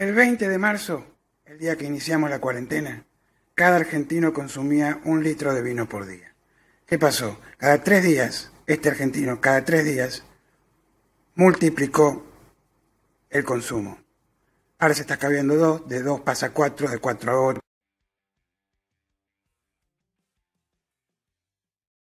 El 20 de marzo, el día que iniciamos la cuarentena, cada argentino consumía un litro de vino por día. ¿Qué pasó? Cada tres días, este argentino, cada tres días, multiplicó el consumo. Ahora se está cambiando dos, de dos pasa cuatro, de cuatro a ocho.